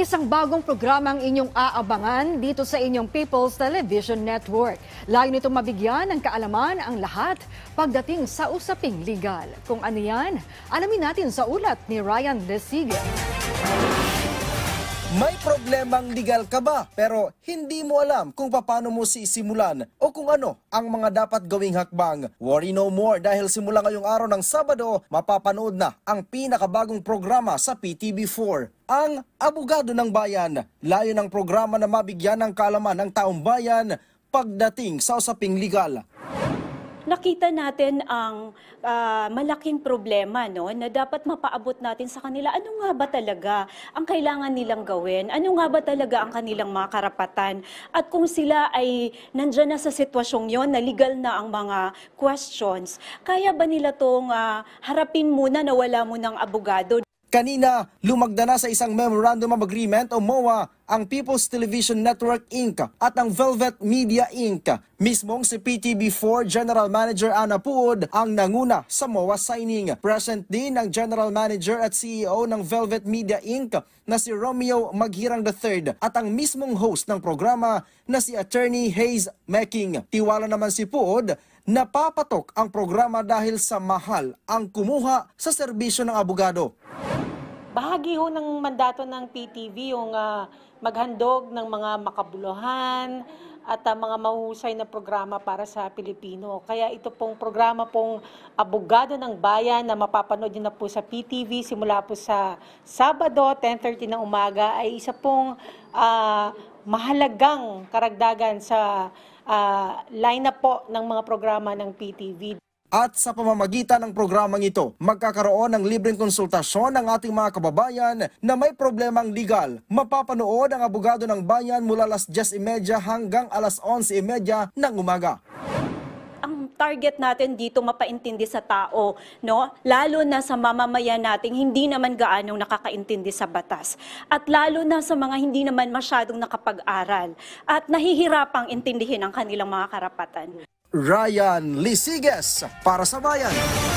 isang bagong programa ang inyong aabangan dito sa inyong People's Television Network. Layo nitong mabigyan ng kaalaman ang lahat pagdating sa usaping legal. Kung ano yan, alamin natin sa ulat ni Ryan Lesiga. May problemang legal ka ba pero hindi mo alam kung paano mo sisimulan o kung ano ang mga dapat gawing hakbang? Worry no more dahil simula ngayong araw ng Sabado, mapapanood na ang pinakabagong programa sa ptv 4 ang Abogado ng Bayan. Layo ng programa na mabigyan ng kalaman ng taong bayan pagdating sa usaping legal nakita natin ang uh, malaking problema no na dapat mapaabot natin sa kanila ano nga ba talaga ang kailangan nilang gawin ano nga ba talaga ang kanilang mga karapatan at kung sila ay nandiyan na sa sitwasyong yon na legal na ang mga questions kaya ba nila tong uh, harapin muna na wala mo ng abogado Kanina, lumagda na sa isang Memorandum of Agreement o MOA ang People's Television Network Inc. at ang Velvet Media Inc. Mismong si PTB4 General Manager Ana Puod ang nanguna sa MOA signing. Present din ang General Manager at CEO ng Velvet Media Inc. na si Romeo Maghirang III at ang mismong host ng programa na si Attorney Hayes Mecking. Tiwala naman si Puod napapatok ang programa dahil sa mahal ang kumuha sa serbisyo ng abogado. Bahagi ho ng mandato ng PTV yung uh, maghandog ng mga makabuluhan at uh, mga mahusay na programa para sa Pilipino. Kaya ito pong programa pong Abogado ng Bayan na mapapanood nyo na po sa PTV simula po sa Sabado 10.30 ng umaga ay isa pong uh, mahalagang karagdagan sa uh, lineup po ng mga programa ng PTV. At sa pamamagitan ng programang ito, magkakaroon ng libreng konsultasyon ng ating mga kababayan na may problemang legal. Mapapanood ang abogado ng bayan mula alas 10.30 hanggang alas 11.30 ng umaga target natin dito mapaintindi sa tao, no? Lalo na sa mamamayan nating hindi naman gaanong nakakaintindi sa batas. At lalo na sa mga hindi naman masyadong nakapag-aral at nahihirapang intindihin ang kanilang mga karapatan. Ryan Lisigas para sa bayan.